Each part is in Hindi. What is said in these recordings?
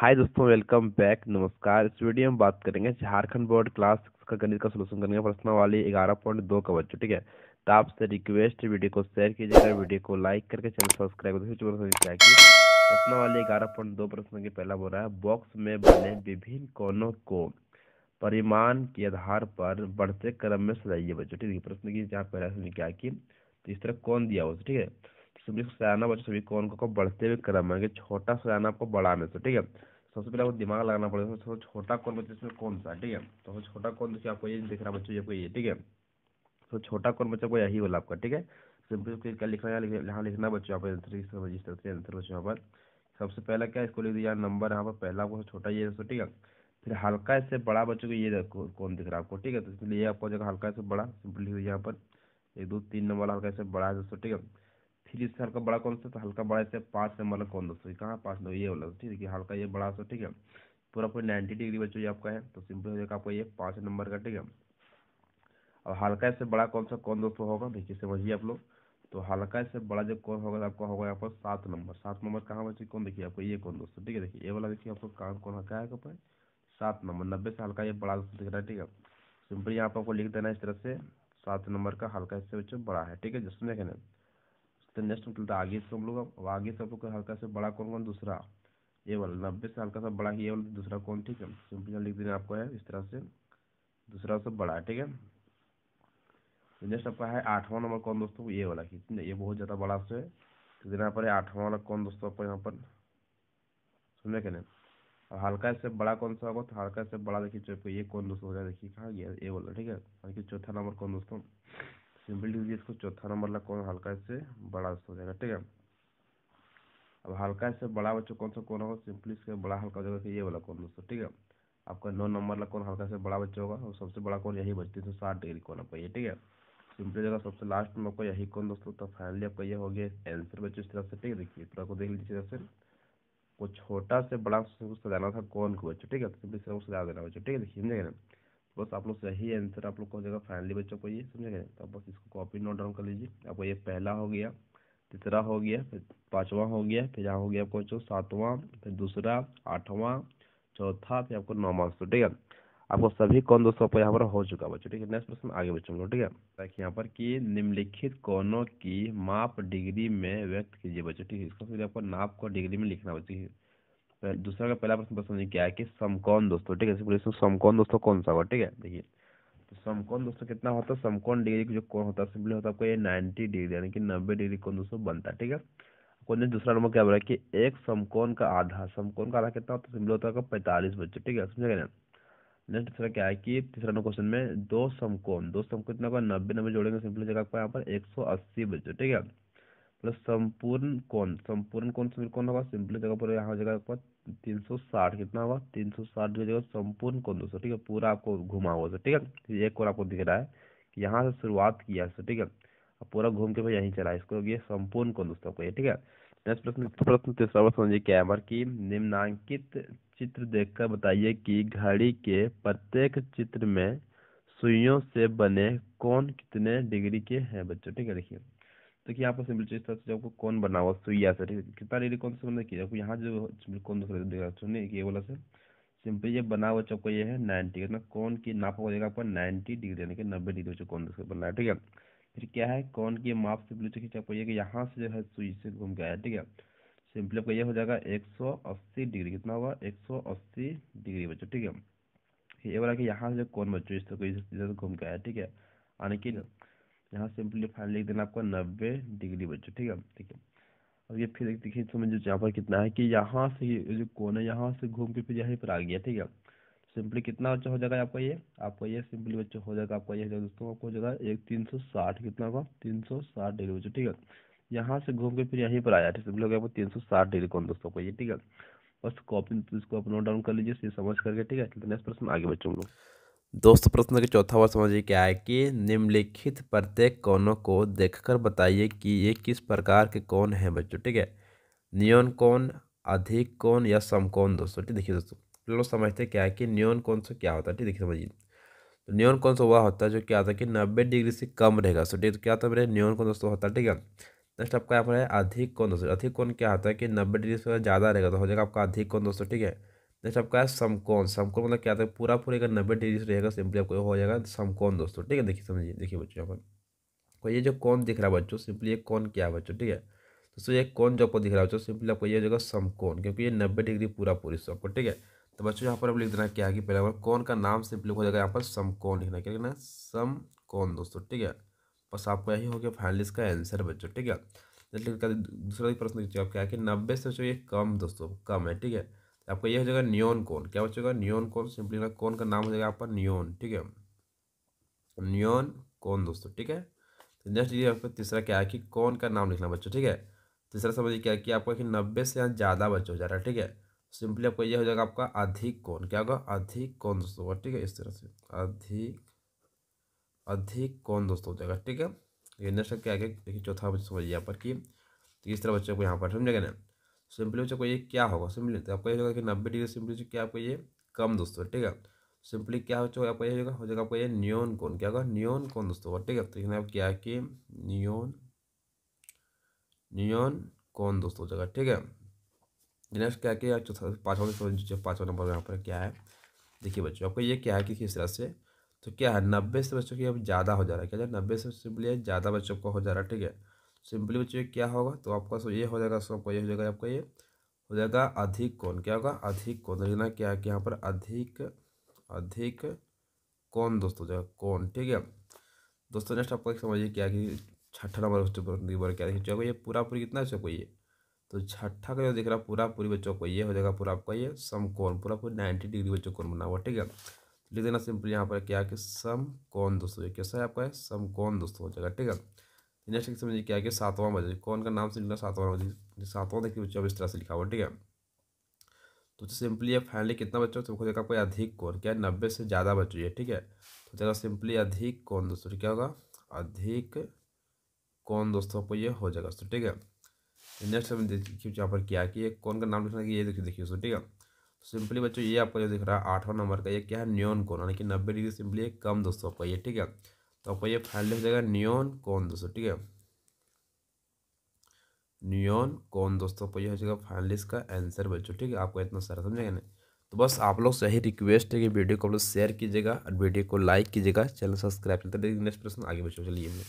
हाय दोस्तों वेलकम बैक नमस्कार इस वीडियो में बात करेंगे झारखंड बोर्ड क्लास का गणित का सोल्यूशन करेंगे प्रश्नावली ग्यारह पॉइंट दो का बच्चों ठीक है तो आपसे रिक्वेस्ट वीडियो को शेयर कीजिएगा वीडियो को लाइक करके चैनल सब्सक्राइब प्रश्न प्रश्नावली ग्यारह पॉइंट दो प्रश्न के पहला बोल रहा है बॉक्स में बने विभिन्न कोनों को परिमाण के आधार पर बढ़ते क्रम में सजाइए बच्चों ठीक है प्रश्न की जहाँ पहला समझ क्या की तो इस तरह कौन दिया हुआ ठीक है तो सभी सजाना बच्चों सभी कौन को बढ़ते हुए क्रम में छोटा सजाना आपको बड़ा में ठीक है सबसे पहले आपको दिमाग लगाना पड़ेगा सबसे छोटा कौन बच्चे इसमें कौन सा ठीक है तो छोटा कौन देखिए आपको ये दिख रहा बच्चों ये आपको ये ठीक है तो छोटा कौन बच्चा को यही वाला आपका ठीक है सिंपल क्या लिखना है यहाँ लिखना बच्चों यहाँ पर इस तरह जिस तरह से आंसर बच्चों यहाँ पर सबसे पहला क्या इसको लिख दिया नंबर यहाँ पर पहला आपको छोटा ये ठीक है फिर हल्का इससे बड़ा बच्चों को ये कौन दिख रहा है आपको ठीक है तो इसलिए आपको जगह हल्का इससे बड़ा सिंपल लिख दिया यहाँ पर एक दो तीन नंबर हल्का इससे बड़ा है दोस्तों ठीक है थ्री से हल्का बड़ा कौन सा तो हल्का बड़ा से पाँच नंबर कौन दोस्तों कहाँ पाँच नंबर ये वाला तो ठीक है कि हल्का ये बड़ा सा ठीक है पूरा पूरा नाइन्टी डिग्री बच्चों ये आपका है तो सिंपल हो जाएगा आपका ये पाँच नंबर का ठीक है और हल्का से बड़ा कौन सा कौन दोस्तों होगा देखिए समझिए आप लोग तो हल्का से बड़ा जब कौन होगा तो आपका होगा यहाँ पर सात नंबर सात नंबर कहाँ बच्चे कौन देखिए आपको ये कौन दोस्तों ठीक है देखिए ये वाला देखिए आपको कहाँ कौन हल्का है आपका सात नंबर नब्बे से हल्का ये बड़ा दिख रहा है ठीक है सिंपली यहाँ पर आपको लिख देना इस तरह से सात नंबर का हल्का इससे बच्चों बड़ा है ठीक है समझे कहना तो नेक्स्ट मतलब आगे से हम लोग अब आगे से आपको हल्का से बड़ा कौन कौन दूसरा ये वाला नब्बे से हल्का सा बड़ा ही ये वाला मतलब दूसरा कौन ठीक है सिंपल लिख देना आपको है इस तरह से दूसरा सब बड़ा है ठीक है नेक्स्ट तो आपका है आठवां नंबर कौन दोस्तों ये वाला खींचना ये बहुत ज़्यादा बड़ा से है तो देना पर आठवां वाला कौन दोस्तों आपको यहाँ पर सुनने के नहीं और हल्का से बड़ा कौन सा होगा तो हल्का से बड़ा देखिए चौको ये कौन दोस्तों हो जाए देखिए कहाँ ये ये वाला ठीक है चौथा नंबर कौन दोस्तों सिंपल लीजिए इसको चौथा नंबर वाला कौन हल्का इससे बड़ा हो जाएगा ठीक है अब हल्का इससे बड़ा बच्चों कौन सा कौन होगा सिंपली इसके बड़ा हल्का हो जाएगा ये वाला कौन दोस्तों ठीक है आपका नौ नंबर वाला कौन हल्का से बड़ा बच्चा होगा और सबसे बड़ा कौन यही बच्चे तो साठ डिग्री कौन आपका ये ठीक है सिंपली जगह सबसे लास्ट में आपका यही कौन दोस्तों तो फाइनली आपका ये हो गया आंसर बच्चों इस तरफ से ठीक है देखिए पूरा को देख लीजिए तरफ वो छोटा से बड़ा सजाना था कौन को बच्चों ठीक है तो सिंपली सजा देना बच्चों ठीक है देखिए समझेगा ना बस आप लोग सही आंसर आप लोग को हो जाएगा फाइनली बच्चों को ये समझ गए तो बस इसको कॉपी नोट डाउन कर लीजिए आपको ये पहला हो गया तीसरा हो गया फिर पाँचवा हो गया फिर यहाँ हो गया आपको बच्चों सातवां फिर दूसरा आठवां चौथा फिर आपको नौवा मार्क्स ठीक है आपको सभी कौन दोस्तों आपको यहाँ पर हो चुका बच्चों ठीक है नेक्स्ट क्वेश्चन आगे बच्चों को ठीक है ताकि यहाँ पर कि निम्नलिखित कोनों की माप डिग्री में व्यक्त कीजिए बच्चों ठीक है इसको फिर आपको नाप को डिग्री में लिखना बच्चे दूसरा का पहला प्रश्न पसंद क्या है कि समकोण दोस्तों ठीक है प्रश्न समकोण दोस्तों कौन सा होगा ठीक है देखिए तो समकोण दोस्तों कितना होता है समकोण डिग्री जो कोण होता है सिंपली होता है आपको ये नाइन्टी डिग्री यानी कि नब्बे डिग्री कोण दोस्तों बनता है ठीक है आपको दूसरा नंबर क्या बोला कि एक समकोण का आधा समकोण का आधा कितना होता है सिंपली होता है पैंतालीस बच्चे ठीक है समझेगा ना नेक्स्ट तीसरा क्या है कि तीसरा नंबर क्वेश्चन में दो समकोण दो समकोण कितना होगा नब्बे नब्बे जोड़ेंगे सिंपली जगह आपका यहाँ पर एक सौ अस्सी बच्चे ठीक है मतलब संपूर्ण कोण संपूर्ण कोण समीर कौन होगा सिंपल जगह पर यहाँ जगह पर तीन सौ साठ कितना होगा तीन सौ साठ जो जगह संपूर्ण कोण दोस्तों ठीक है पूरा आपको घुमा हुआ ठीक है एक और आपको दिख रहा है कि यहाँ से शुरुआत किया है ठीक है अब पूरा घूम के भाई यहीं चला इसको ये संपूर्ण कौन दोस्तों को ये ठीक है नेक्स्ट प्रश्न तो प्रश्न तीसरा प्रश्न समझिए क्या है कि निम्नांकित चित्र देखकर बताइए कि घड़ी के प्रत्येक चित्र में सुइयों से बने कौन कितने डिग्री के हैं बच्चों ठीक है देखिए देखिए आपको सिंपल चीज था जब कौन बना हुआ सुई या सर कितना डेली कौन सा बंदा आपको यहाँ जो कौन दूसरा देगा सुनिए ये बोला सर सिंपल ये बना हुआ चौक ये है नाइन्टी ना कौन की नाप हो जाएगा आपको नाइन्टी डिग्री यानी कि नब्बे डिग्री जो कौन दूसरा बनना है ठीक है फिर क्या है कौन की माप सिंपली चेक आपको ये कि यहाँ से जो है सुई से घूम गया आया ठीक है सिंपली आपका ये हो जाएगा एक डिग्री कितना हुआ एक डिग्री बच्चों ठीक है ये बोला कि यहाँ से जो कौन बच्चों इस तरह घूम गया आया ठीक है यानी कि यहाँ सिंपली फाइनल लिख देना आपका नब्बे डिग्री बच्चों ठीक है ठीक है और ये फिर देखिए इसमें जो यहाँ पर कितना है कि यहाँ से जो कोण है यहाँ से घूम के फिर यहीं पर आ गया ठीक है सिंपली कितना बच्चा हो जाएगा आपका ये आपका ये सिंपली बच्चा हो जाएगा आपका ये दोस्तों आपको हो जाएगा एक तीन सौ साठ कितना होगा तीन सौ साठ डिग्री बच्चों ठीक है यहाँ से घूम के फिर यहीं पर आया सिंपली हो गया आपको तीन सौ साठ डिग्री कौन दोस्तों को ये ठीक है बस कॉपी इसको आप नोट डाउन कर लीजिए समझ करके ठीक है नेक्स्ट प्रश्न आगे बच्चों को दोस्तों प्रश्न का चौथा वर्ष समझिए क्या है कि निम्नलिखित प्रत्येक कोनों को देखकर बताइए कि ये किस प्रकार के कौन हैं बच्चों ठीक है न्यून कौन अधिक कौन या कौन दोस्तों ठीक देखिए दोस्तों लोग समझते क्या है कि न्यून कौन सा क्या होता है ठीक देखिए समझिए तो न्यून कौन सा वह होता है जो क्या होता है कि नब्बे डिग्री से कम रहेगा सो ठीक तो क्या होता है मेरे न्यून कौन दोस्तों होता है ठीक है नेक्स्ट आपका यहाँ पर है अधिक कौन दोस्तों अधिक कौन क्या होता है कि नब्बे डिग्री से ज़्यादा रहेगा तो हो जाएगा आपका अधिक कौन दोस्तों ठीक है नेक्स्ट आपका है समकोन समकोन मतलब क्या था पूरा पूरे अगर नब्बे डिग्री रहेगा सिंपली आपको हो जाएगा समकोन दोस्तों ठीक है देखिए समझिए देखिए बच्चों अपन को तो ये जो कौन दिख रहा है बच्चों सिंपली ये कौन क्या है बच्चों ठीक है दोस्तों ये कौन जो आपको दिख रहा है बच्चों सिंपली आपको ये हो जाएगा समकोन क्योंकि ये नब्बे डिग्री पूरा पूरी सबको आपको ठीक है तो बच्चों यहाँ पर आप लिख देना क्या है कि पहले कौन का नाम सिंपली हो जाएगा यहाँ पर समकोन लिखना क्या लिखना सम कौन दोस्तों ठीक है बस आपको यही हो गया फाइनल इसका आंसर बच्चों ठीक है दूसरा प्रश्न आप क्या है कि नब्बे से बच्चों ये कम दोस्तों कम है ठीक है आपका ये हो जाएगा नियोन कौन क्या हो जाएगा नियोन कौन सिंपली कौन का नाम हो जाएगा आपका नियोन ठीक है नियोन कौन दोस्तों ठीक है तो नेक्स्ट ये आपका तीसरा क्या है कि कौन का नाम लिखना बच्चों ठीक है तीसरा समझिए क्या है कि आपका कि नब्बे से यहाँ ज़्यादा बच्चों जा रहा है ठीक है सिंपली आपका यह हो जाएगा आपका अधिक कौन क्या होगा अधिक कौन दोस्तों होगा ठीक है इस तरह से अधिक अधिक कौन दोस्तों हो जाएगा ठीक है ये नेक्स्ट क्या है देखिए चौथा बच्चा समझिए यहाँ पर कि तो इस तरह बच्चों को यहाँ पर समझेगा ना बच्चों को ये क्या होगा सिंपली तो आपको ये होगा कि नब्बे डिग्री सिंपली क्या आपको ये कम दोस्तों ठीक है सिंपली क्या हो चुका आपको ये होगा हो जाएगा आपको ये न्योन कौन क्या होगा न्योन कौन दोस्तों ठीक है तो इसमें आप क्या कि न्योन न्योन कौन दोस्तों हो जाएगा ठीक है नेक्स्ट क्या किया पाँचवा पाँचवा नंबर यहाँ पर क्या है देखिए बच्चों आपको ये क्या है कि किस तरह से तो क्या है नब्बे से बच्चों की अब ज़्यादा हो जा रहा है क्या नब्बे से सिंपली ज़्यादा बच्चों को हो जा रहा है ठीक है सिंपली बच्चों क्या होगा तो आपका सो ये हो जाएगा सो आपका ये हो जाएगा आपका ये हो जाएगा अधिक कौन क्या होगा अधिक कौन तो देखना क्या है कि यहाँ पर अधिक अधिक कौन दोस्तों जाएगा कौन ठीक है दोस्तों नेक्स्ट आपको समझिए क्या कि छठा नंबर नंबर क्या देखिए चाहिए ये पूरा पूरी कितना चाहिए कोई तो छठा का जो देख रहा पूरा पूरी बच्चों को ये हो जाएगा पूरा आपका ये सम कौन पूरा पूरी नाइन्टी डिग्री बच्चों कौन बना हुआ ठीक है लिख देना सिंपल यहाँ पर क्या कि सम कौन दोस्तों कैसा है आपका है सम कौन दोस्तों हो जाएगा ठीक है नेक्स्ट क्वेश्चन क्या क्या गया सातवां बजट कौन का नाम से लिखना सातवां बजट सातवां देखिए बच्चों इस तरह से लिखा हुआ ठीक है तो सिंपली या फाइनली कितना बच्चों तुमको देखा कोई अधिक कौन क्या नब्बे से ज़्यादा बच रही है ठीक है तो चलो सिंपली अधिक कौन दोस्तों तो क्या होगा अधिक कौन दोस्तों को ये हो जाएगा दोस्तों ठीक है नेक्स्ट हम देखिए यहाँ पर क्या कि ये कौन का नाम लिखना कि ये देखिए देखिए दोस्तों ठीक है सिंपली तो बच्चों ये आपको जो दिख रहा है आठवां नंबर का ये क्या है न्यून कौन यानी कि नब्बे डिग्री सिंपली कम दोस्तों का ये ठीक है तो आपको ये फाइनली हो जाएगा नियोन कौन दोस्तों ठीक है नियोन कौन दोस्तों आपको ये हो जाएगा फाइनली इसका आंसर बच्चों ठीक है आपको इतना सारा समझेगा ना तो बस आप लोग से ही रिक्वेस्ट है कि वीडियो को आप लोग शेयर कीजिएगा और वीडियो को लाइक कीजिएगा चैनल सब्सक्राइब करते देखिए नेक्स्ट प्रश्न आगे बच्चों चलिए मैं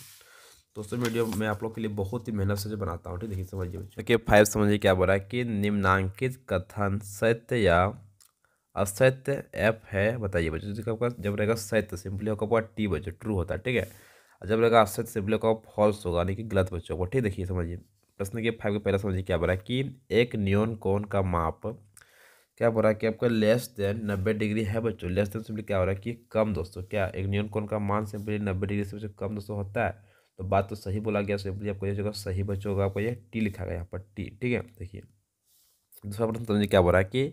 दोस्तों वीडियो मैं आप लोग के लिए बहुत ही मेहनत से जो बनाता हूँ ठीक देखिए समझिए बच्चों के फाइव समझिए क्या बोला कि निम्नांकित कथन सत्य या असत्य एफ है बताइए बच्चों जिसका आपका जब रहेगा सत्य सिंपली आपका टी बच्चों ट्रू होता है ठीक है और जब रहेगा असत्य सिंपली होगा फॉल्स होगा यानी कि गलत बच्चों को ठीक देखिए समझिए प्रश्न के फाइव का पहला समझिए क्या बोला कि एक न्यून कोन का माप क्या बोला कि आपका लेस देन नब्बे डिग्री है बच्चों लेस देन सिंपली क्या हो रहा है कि कम दोस्तों क्या एक न्यून कौन का मान सिंपली नब्बे डिग्री से कम दोस्तों होता है तो बात तो सही बोला गया सिंपली आपको ये जगह सही बच्चों का आपको ये टी लिखा गया यहाँ पर टी ठीक है देखिए दूसरा प्रश्न समझिए क्या बोला कि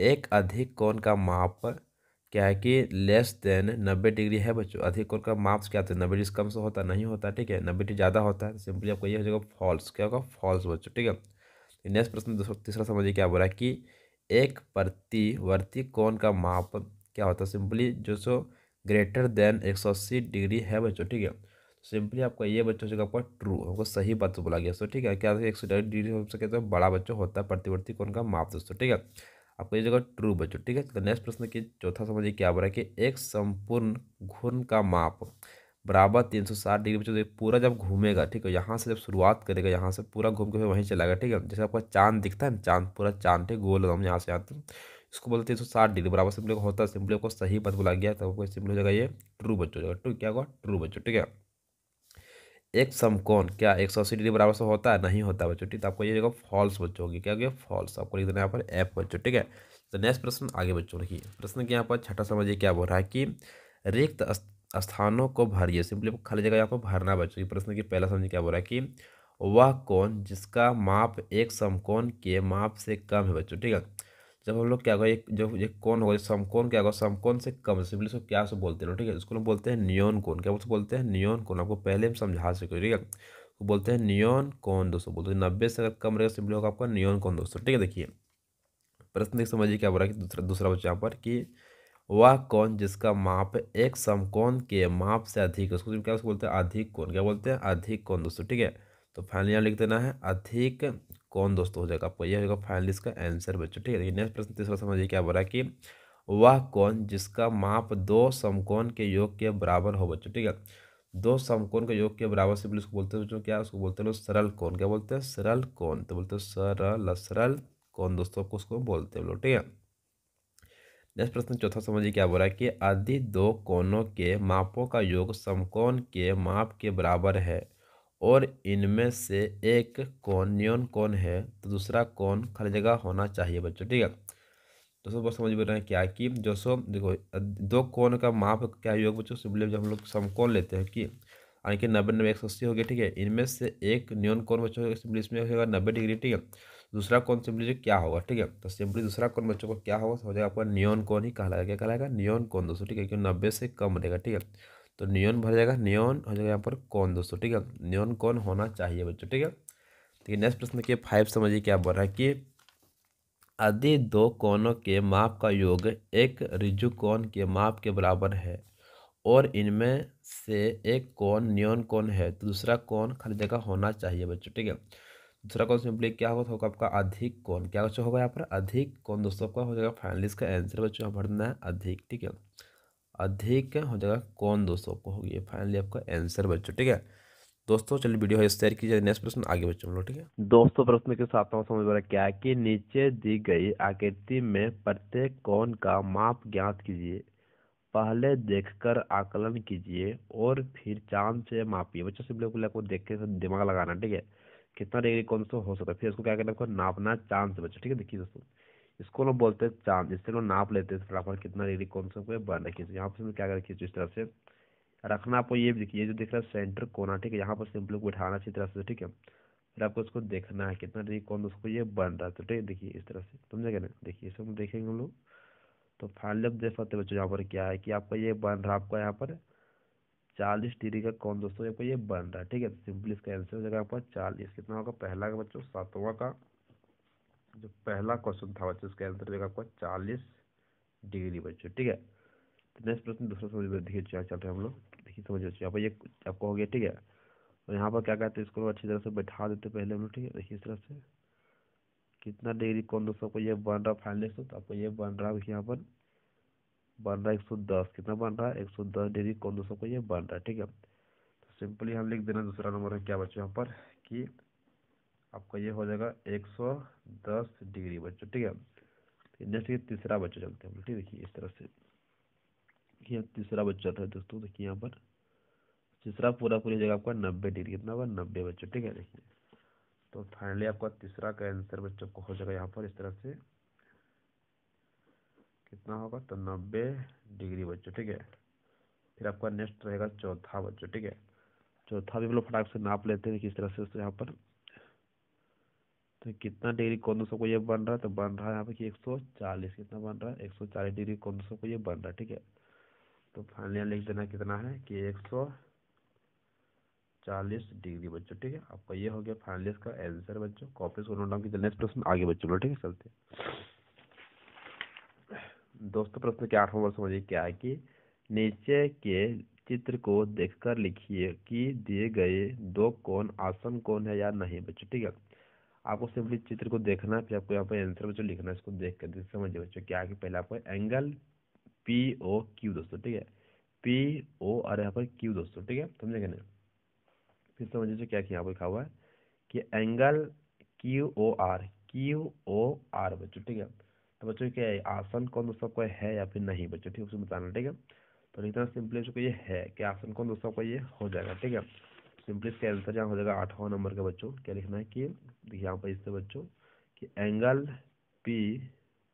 एक अधिक कोण का माप क्या है कि लेस देन नब्बे डिग्री है बच्चों अधिक कोण का माप क्या होता है नब्बे डिग्री कम से होता नहीं होता ठीक है नब्बे डिग्री ज़्यादा होता है सिंपली आपको ये हो जाएगा फॉल्स क्या होगा फॉल्स बच्चों ठीक है नेक्स्ट तो प्रश्न तीसरा समझिए क्या बोला कि एक प्रतिवर्ती कोण का माप क्या होता है सिंपली जो सो ग्रेटर देन एक सौ अस्सी डिग्री है बच्चों ठीक है सिंपली आपका ये बच्चों से आपका ट्रू हमको सही बात बोला गया सो ठीक है क्या एक सौ डिग्री हो सके तो बड़ा बच्चों होता है प्रतिवर्ती कोण का माप दोस्तों ठीक है आपको ये जगह ट्रू बचो ठीक है तो नेक्स्ट प्रश्न की चौथा समझिए क्या बोला कि एक संपूर्ण घूर्ण का माप बराबर तीन सौ साठ डिग्री बच्चों तो पूरा जब घूमेगा ठीक है यहाँ से जब शुरुआत करेगा यहाँ से पूरा घूम के फिर वहीं चलाएगा ठीक है जैसे आपका चांद दिखता है ना चांद पूरा चांद ठीक गोल हम यहाँ से आते हैं इसको बोलते हैं तीन सौ साठ डिग्री बराबर सिंपली होता है सिंपली आपको सही पद बोला गया तो आपको सिंपली हो जाएगा ये ट्रू बच्चों जाएगा ट्रू क्या हुआ ट्रू बच्चों ठीक है एक समकोण क्या एक सौ डिग्री बराबर से होता है नहीं होता बच्चों ठीक तो आपको ये देखो फॉल्स बच्चों होगी क्या होगी फॉल्स आपको लिख देना यहाँ पर एफ बच्चों ठीक है तो नेक्स्ट प्रश्न आगे बच्चों रखिए प्रश्न के यहाँ पर छठा समझिए क्या बोल रहा है कि रिक्त स्थानों को भरिए सिंपली खाली जगह यहाँ पर भरना बच्चों की प्रश्न की पहला समझिए क्या बोल रहा है कि वह कौन जिसका माप एक समकोण के माप से कम है बच्चों ठीक है जब हम लोग क्या होगा एक जो एक कौन होगा समकोन क्या होगा समकोन से कम सिंपली उसको क्या से बोलते हैं ठीक है उसको हम बोलते हैं नियोन कौन क्या उसको बोलते हैं नियोन कौन आपको पहले हम समझा सको ठीक है उसको बोलते हैं नियोन कौन दोस्तों बोलते हैं नब्बे से अगर कम रहेगा सिंपली होगा आपका नियोन कौन दोस्तों ठीक है देखिए प्रश्न देख समझिए क्या बोला कि दूसरा दूसरा बच्चा यहाँ पर कि वह कौन जिसका माप एक समकोन के माप से अधिक उसको क्या उसको बोलते हैं अधिक कौन क्या बोलते हैं अधिक कौन दोस्तों ठीक है तो फाइनल यहाँ लिख देना है अधिक कौन दोस्तों हो जाएगा आपको यह होगा फाइनल इसका आंसर बच्चों ठीक है नेक्स्ट प्रश्न तीसरा समझिए क्या बोला कि वह कौन जिसका माप दो समकोण के योग के बराबर हो बच्चों ठीक है दो समकोण के योग के बराबर से उसको बोलते हैं क्या उसको बोलते हैं सरल कौन क्या बोलते हैं सरल कौन तो बोलते हैं सरल सरल कौन दोस्तों आपको उसको बोलते हैं ठीक है नेक्स्ट प्रश्न चौथा समझिए क्या बोला कि आदि दो कोनों के मापों का योग समकोण के माप के बराबर है और इनमें से एक कौन न्यून कौन है तो दूसरा कौन खाली जगह होना चाहिए बच्चों ठीक है दोस्तों बहुत समझ में रहे हैं क्या कि जो सो देखो दो कौन का माप क्या योग बच्चों सिंपली जब हम लोग समकोण लेते हैं कि यानी कि नब्बे नब्बे एक सौ अस्सी हो गया ठीक है इनमें से एक न्यून कौन बच्चों सिंपली इसमें होगा नब्बे डिग्री ठीक है दूसरा कौन सिंपली जो क्या होगा ठीक है तो सिंपली दूसरा कौन बच्चों को क्या होगा हो जाएगा आपका न्यून कौन ही कहलाएगा क्या कहलाएगा न्यून कौन दोस्तों ठीक है क्योंकि नब्बे से कम रहेगा ठीक है तो नियोन भर जाएगा नियोन हो जाएगा यहाँ पर कौन दोस्तों ठीक है नियोन कौन होना चाहिए बच्चों ठीक है ठीक है नेक्स्ट प्रश्न देखिए फाइव समझिए क्या बोल रहा है कि यदि दो कोनों के माप का योग एक रिजु कोण के माप के बराबर है और इनमें से एक कोण न्यून कोण है तो दूसरा कोण खाली जगह होना चाहिए बच्चों ठीक है दूसरा कौन सिंपली क्या होगा होगा आपका अधिक कोण क्या होगा यहाँ पर अधिक कोण दोस्तों आपका हो जाएगा फाइनल इसका आंसर बच्चों यहाँ भरना है अधिक ठीक है अधिक हो जाएगा कौन दोस्तों को होगी फाइनली आपका आंसर बच्चों ठीक है दोस्तों चलिए वीडियो है शेयर कीजिए नेक्स्ट प्रश्न आगे बच्चों लोग ठीक है दोस्तों प्रश्न के साथ समझ वाला क्या कि नीचे दी गई आकृति में प्रत्येक कौन का माप ज्ञात कीजिए पहले देखकर आकलन कीजिए और फिर चांद से मापिए बच्चों सिंपल को आपको देख के दिमाग लगाना ठीक है कितना डिग्री कौन सा हो सकता है फिर उसको क्या करना आपको नापना चांद से बच्चों ठीक है देखिए दोस्तों इसको लोग बोलते हैं चांद जिससे लोग नाप लेते हैं फटाफट कितना डिग्री कौन सा कोई बन रखी यहाँ पर क्या कर रखी इस तरफ से रखना आपको ये देखिए जो दिख रहा है सेंटर कोना ठीक है यहाँ पर सिंपल को उठाना अच्छी तरह से ठीक है फिर आपको उसको देखना है कितना डिग्री कौन उसको ये बन रहा है तो ठीक देखिए इस तरह से समझे क्या देखिए इसमें देखेंगे हम लोग तो फाइनली आप देख सकते बच्चों यहाँ पर क्या है कि आपका ये बन रहा है आपका यहाँ पर चालीस डिग्री का कौन दोस्तों ये बन रहा है ठीक है सिंपली इसका आंसर हो जाएगा आपका चालीस कितना होगा पहला का बच्चों सातवा का जो पहला क्वेश्चन था बच्चों इसका आंसर देगा आपका चालीस डिग्री बच्चों ठीक है तो नेक्स्ट प्रश्न दूसरा समझ में देखिए चल रहे हम लोग देखिए समझ बच्चे यहाँ पर ये आपको हो गया ठीक है और तो यहाँ पर क्या कहते हैं इसको अच्छी तरह से बैठा देते पहले हम लोग ठीक है देखिए इस तरह से कितना डिग्री कौन दोस्तों आपको ये बन रहा फाइनल तो आपको ये बन रहा है यहाँ पर बन रहा है एक सौ दस कितना बन रहा है एक सौ दस डिग्री कौन दोस्तों को ये बन रहा है ठीक है तो सिंपली हम लिख देना दूसरा नंबर है क्या बच्चों यहाँ पर कि आपका ये हो जाएगा एक सौ दस डिग्री बच्चों ठीक है ये तीसरा बच्चा चलते हैं ठीक देखिए इस तरह से ये तीसरा बच्चा था दोस्तों देखिए यहाँ पर तीसरा पूरा पूरी जगह आपका नब्बे डिग्री कितना होगा नब्बे बच्चों ठीक है देखिए तो फाइनली आपका तीसरा का आंसर बच्चों को हो जाएगा यहाँ पर इस तरह से कितना होगा तो नब्बे डिग्री बच्चों ठीक है फिर आपका नेक्स्ट रहेगा चौथा बच्चों ठीक है चौथा भी हम लोग फटाक से नाप लेते हैं किस तरह से यहाँ पर तो कितना डिग्री कौन दूसरों को ये बन रहा है तो बन रहा है यहाँ पे कि 140 कितना बन रहा है 140 डिग्री कौन दूसरों को ये बन रहा है ठीक है तो फाइनल लिख देना कितना है कि 140 डिग्री बच्चों ठीक है आपका ये हो गया फाइनल इसका आंसर बच्चों कॉपी को नोट डाउन नेक्स्ट प्रश्न आगे बच्चों लो ठीक है चलते दोस्तों प्रश्न के आठवां वर्ष समझिए क्या है कि नीचे के चित्र को देखकर लिखिए कि दिए गए दो कौन आसम कौन है या नहीं बच्चों ठीक है आपको सिंपली चित्र को देखना फिर आपको यहाँ पर आंसर बच्चों लिखना है इसको देख कर समझिए बच्चों क्या कि पहले आपको एंगल पी ओ क्यू दोस्तों ठीक है पी ओ और यहाँ पर क्यू दोस्तों ठीक है समझे क्या फिर समझिए क्या कि यहाँ पर लिखा हुआ है कि angle Q O R Q O R बच्चों ठीक है तो बच्चों क्या है आसन कौन दोस्तों आपको है या फिर नहीं बच्चों ठीक है उसको बताना ठीक है तो इतना सिंपली बच्चों को ये है कि आसन कौन दोस्तों आपको ये हो जाएगा ठीक है सिंपली से आंसर यहाँ हो जाएगा आठवां नंबर का बच्चों क्या लिखना है कि देखिए यहाँ पर इससे बच्चों कि एंगल पी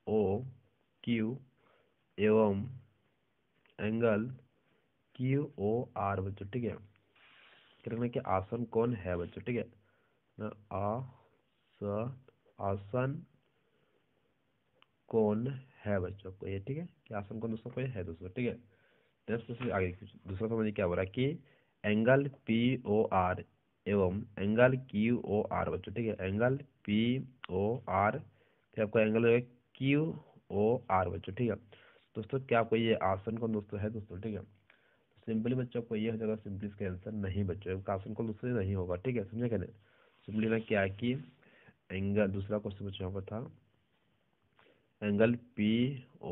ओ क्यू एवं एंगल क्यू ओ आर बच्चों ठीक है क्या लिखना कि आसन कौन है बच्चों ठीक है ना आ स आसन कौन है बच्चों को ये ठीक है कि आसन कौन दोस्तों को है दोस्तों ठीक है नेक्स्ट आगे दूसरा समझिए क्या हो रहा है कि एंगल पी ओ आर एवं एंगल क्यू ओ आर बच्चों ठीक है एंगल पी ओ आर फिर आपका एंगल होगा क्यू ओ आर बच्चों ठीक है दोस्तों क्या आपको ये आसन कौन दोस्तों है दोस्तों ठीक है सिंपली बच्चों को ये हो जाएगा सिंपली इसका आंसर नहीं बच्चों का आसन कौन दोस्तों नहीं होगा ठीक है समझे कहने सिंपली में क्या कि एंगल दूसरा क्वेश्चन बच्चों यहाँ पर था एंगल पी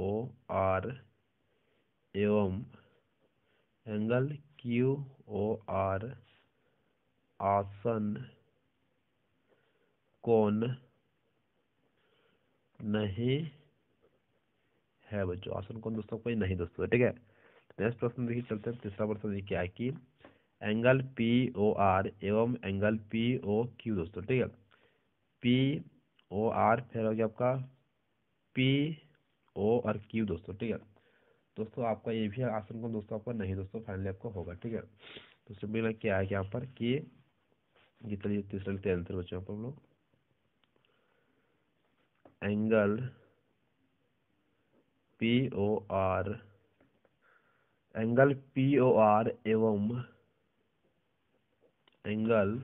ओ आर एवं angle Q O R option कौन नहीं है बच्चों ऑप्शन कौन दोस्तों कोई नहीं दोस्तों ठीक है नेक्स्ट प्रश्न देखिए चलते हैं तीसरा प्रश्न देखिए क्या है कि एंगल पी ओ आर एवं एंगल पी ओ क्यू दोस्तों ठीक है पी ओ आर फिर हो गया आपका पी ओ और क्यू दोस्तों ठीक है दोस्तों आपका ये भी आसन को दोस्तों आपका नहीं दोस्तों फाइनली आपका होगा ठीक है तो सिंपली लाइक क्या है यहाँ पर के जितने चलिए तीसरा लिखते आंसर बच्चे आप लोग angle P O R angle P O R एवं एंगल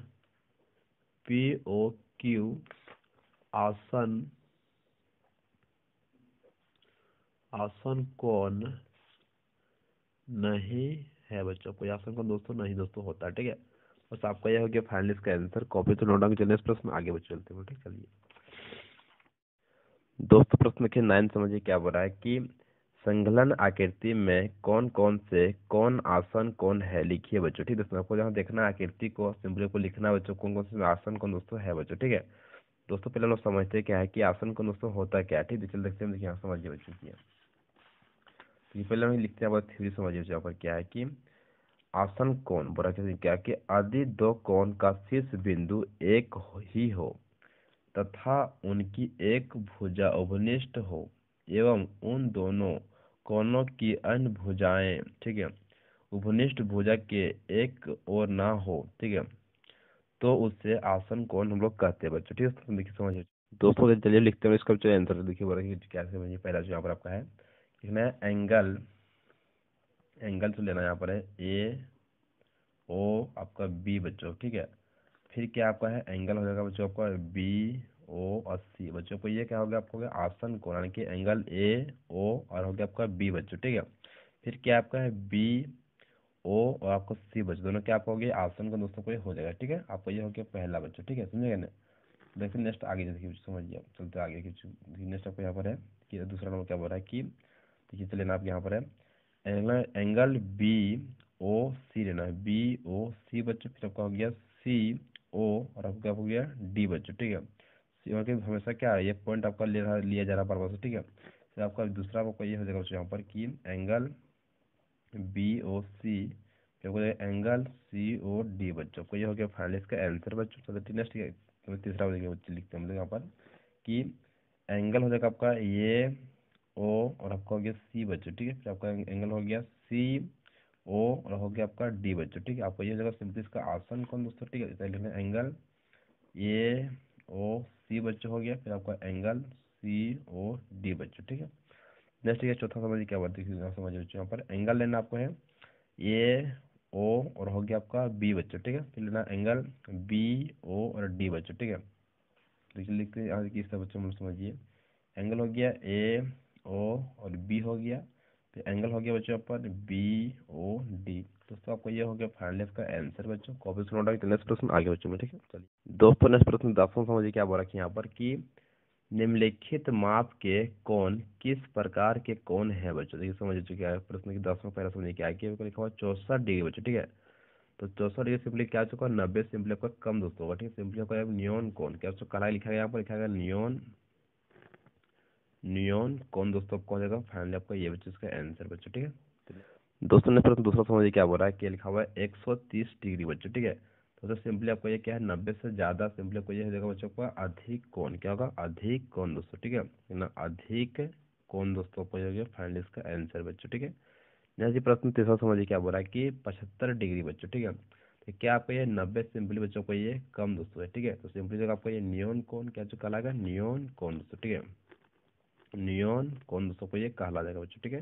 पी ओ क्यू आसन आसन कौन नहीं है बच्चों कोई आसन कौन दोस्तों नहीं दोस्तों होता है ठीक है बस आपका यह हो गया फाइनल इसका आंसर कॉपी तो नोट डाउन चलिए इस प्रश्न आगे बच्चे चलते हैं ठीक चलिए दोस्तों प्रश्न के नाइन समझिए क्या बोल रहा है कि संघलन आकृति में कौन कौन से कौन आसन कौन है लिखिए बच्चों ठीक है दोस्तों आपको जहाँ देखना आकृति को सिंपल को लिखना है बच्चों कौन कौन से आसन कौन दोस्तों है बच्चों ठीक है दोस्तों पहले लोग समझते क्या है कि आसन कौन दोस्तों होता क्या ठीक है चलिए देखते हैं देखिए समझिए बच्चों की तो पहले हम लिखते हैं हमारा थ्योरी समझिए यहाँ पर क्या है कि आसन कौन बोला क्या कि आदि दो कौन का शीर्ष बिंदु एक ही हो तथा उनकी एक भुजा उभनिष्ठ हो एवं उन दोनों कोनों की अन्य भुजाएं ठीक है उभनिष्ठ भुजा के एक और ना हो ठीक है तो उससे आसन कौन हम लोग कहते हैं बच्चों ठीक है समझिए दोस्तों चलिए लिखते हैं इसका आंसर देखिए बोला कैसे पहला जो यहाँ पर आपका है ठीक है एंगल एंगल तो लेना यहाँ पर है ए ओ आपका बी बच्चों ठीक है फिर क्या आपका है एंगल हो जाएगा बच्चों आपका बी ओ और सी बच्चों को ये क्या हो गया आपको आसन को यानी कि एंगल ए ओ और हो गया आपका बी बच्चों ठीक है फिर क्या आपका है बी ओ और आपको सी बच्चों दोनों क्या आपको हो गया आसन का दोस्तों को ये हो जाएगा ठीक है आपको ये हो गया पहला बच्चों ठीक है समझेगा ना देखिए नेक्स्ट आगे समझिए चलते आगे नेक्स्ट आपको यहाँ पर है कि दूसरा नंबर क्या बोल रहा है कि तो खींच लेना आप यहाँ पर है angle angle B O C लेना है बी ओ सी बच्चों फिर आपका हो गया सी ओ और आपका हो गया डी बच्चों ठीक है सी और हमेशा क्या है ये पॉइंट आपका ले रहा लिया जा रहा पर्पज बार ठीक है फिर आपका दूसरा आपका ये हो जाएगा यहाँ पर कि एंगल बी ओ सी फिर आपको एंगल सी ओ डी बच्चों आपको ये हो गया फाइनल इसका आंसर बच्चों ठीक है तो नेक्स्ट तीसरा हो जाएगा बच्चे लिखते हैं हम लोग यहाँ पर कि एंगल हो जाएगा आपका ये ओ और आपका हो गया सी बच्चों ठीक है फिर आपका एंगल हो गया सी ओ और हो गया आपका डी बच्चों ठीक है आपको ये जगह सिंपली इसका आसन कौन दोस्तों ठीक है इसे एंगल ए ओ सी बच्चों हो गया फिर आपका एंगल सी ओ डी बच्चों ठीक है नेक्स्ट ठीक है चौथा समझिए क्या बात है समझिए बच्चों यहाँ पर एंगल लेना आपको है ए ओ और हो गया आपका बी बच्चों ठीक है फिर लेना एंगल बी ओ और डी बच्चों ठीक है देखिए तो लिखते हैं यहाँ देखिए इसका बच्चों मतलब समझिए एंगल हो गया ए ओ और बी हो गया तो एंगल हो गया बच्चों अपन बी ओ डी दोस्तों आपको ये हो गया फाइनल इसका आंसर बच्चों कॉपी सुना होगा नेक्स्ट प्रश्न आगे बच्चों में ठीक है चलिए दोस्तों नेक्स्ट प्रश्न दसों समझिए क्या बोला कि यहाँ पर कि निम्नलिखित माप के कौन किस प्रकार के कौन है बच्चों देखिए समझ चुके हैं प्रश्न की दसवां पहला समझिए क्या है कि लिखा हुआ चौसठ डिग्री बच्चों ठीक है तो चौसठ डिग्री सिंपली क्या चुका नब्बे सिंपली आपका कम दोस्तों ठीक है सिंपली आपका न्यून कौन क्या कलाई लिखा गया यहाँ पर लिखा गया न्यून न्यून कौन दोस्तों आपको देगा फाइनली आपका ये बच्चे इसका आंसर बच्चों ठीक है दोस्तों ने प्रश्न दूसरा समझिए क्या बोला है कि लिखा हुआ है एक सौ तीस डिग्री बच्चों ठीक है तो, सर सिंपली आपको ये क्या है नब्बे से ज़्यादा सिंपली आपको ये देगा बच्चों का अधिक कौन क्या होगा अधिक कौन दोस्तों ठीक है ना अधिक कौन दोस्तों आपको ये फाइनली इसका आंसर बच्चों ठीक है जैसे प्रश्न तीसरा समझिए क्या बोला है कि पचहत्तर डिग्री बच्चों ठीक है तो क्या आपको ये नब्बे सिंपली बच्चों को ये कम दोस्तों है ठीक है तो सिंपली जगह आपको ये न्यून कौन क्या चुका लगा न्यून कौन दोस्तों ठीक है नियोन कौन दोस्तों को ये कहला जाएगा बच्चों ठीक है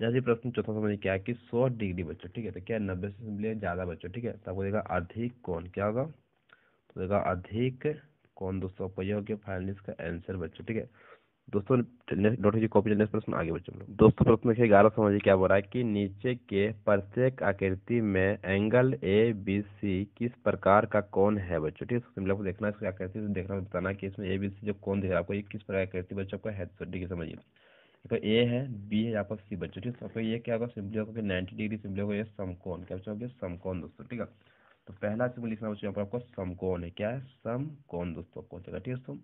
जैसे प्रश्न चौथा समझ क्या है कि सौ डिग्री बच्चों ठीक है तो क्या नब्बे से ज़्यादा बच्चों ठीक है तो आपको देगा अधिक कौन क्या होगा तो देगा अधिक कौन दोस्तों को ये हो गया फाइनल इसका आंसर बच्चों ठीक है दोस्तों नोट कीजिए कॉपी नेक्स्ट प्रश्न आगे बच्चों चलो दोस्तों प्रश्न देखिए ग्यारह समझिए क्या बोल रहा है कि नीचे के प्रत्येक आकृति में एंगल ए बी सी किस प्रकार का कौन है बच्चों ठीक है आपको देखना इसकी आकृति से देखना बताना कि इसमें ए बी सी जो कौन दिख रहा है आपको ये किस प्रकार आकृति बच्चों का है ठीक है समझिए तो ए है बी है आपका सी बच्चों ठीक है आपको ये क्या होगा सिंपली होगा नाइन्टी डिग्री सिंपली होगा ये समकोण क्या बच्चों समकोण दोस्तों ठीक है तो पहला सिंपल लिखना बच्चों यहाँ पर आपको समकोण है क्या है समकोण दोस्तों आपको ठीक है दोस्तों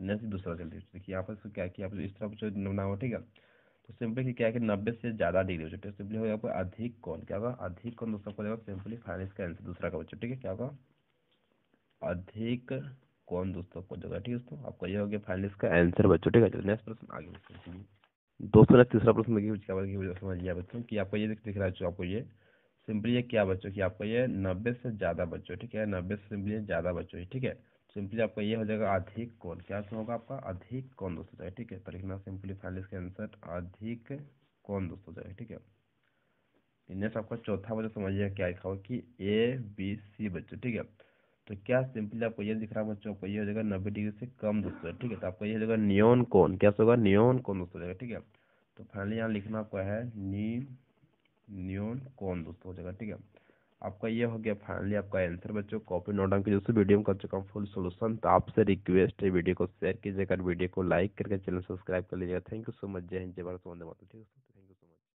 नब्बे से दूसरा डिग्री देखिए यहाँ पर क्या किया कि आप इस तरफ जो नाम उठेगा तो सिंपली क्या है कि नब्बे से ज़्यादा डिग्री हो चुके सिंपली होगा आपको अधिक कौन क्या होगा अधिक कौन दोस्तों को आपको सिंपली फाइनल इसका आंसर दूसरा का बच्चा ठीक है क्या होगा अधिक कौन दोस्तों को देगा ठीक है दोस्तों आपको ये हो गया फाइनल इसका आंसर बच्चों ठीक है नेक्स्ट प्रश्न आगे दोस्तों तीसरा प्रश्न देखिए क्या समझ लिया बच्चों की आपको ये दिख रहा है आपको ये सिंपली ये क्या बच्चों की आपको ये नब्बे से ज़्यादा बच्चों ठीक है नब्बे से सिंपली ज़्यादा बच्चों ठीक है सिंपली आपका ये हो जाएगा अधिक कौन क्या होगा आपका अधिक कौन दोस्त हो जाएगा ठीक है तो लिखना सिंपली फाइनल इसके आंसर अधिक कौन दोस्त हो जाएगा ठीक है नेक्स्ट आपका चौथा बच्चा समझिए क्या लिखा होगा कि ए बी सी बच्चे ठीक है तो क्या सिंपली आपको ये दिख रहा है बच्चों आपको ये हो जाएगा नब्बे डिग्री से कम दोस्तों ठीक है तो आपका ये हो जाएगा नियोन कौन क्या होगा नियोन कौन दोस्तों जाएगा ठीक है तो फाइनली यहाँ लिखना आपका है नी न्योन कौन दोस्तों हो जाएगा ठीक है आपका ये हो गया फाइनली आपका आंसर बच्चों कॉपी नोट डाउन कीजिए वीडियो में कर चुका हूँ फुल सोल्यूशन तो आपसे रिक्वेस्ट है वीडियो को शेयर कीजिएगा वीडियो को लाइक करके चैनल सब्सक्राइब कर लीजिएगा थैंक यू सो मच जय हिंद जय भारत वंदे मातरम ठीक है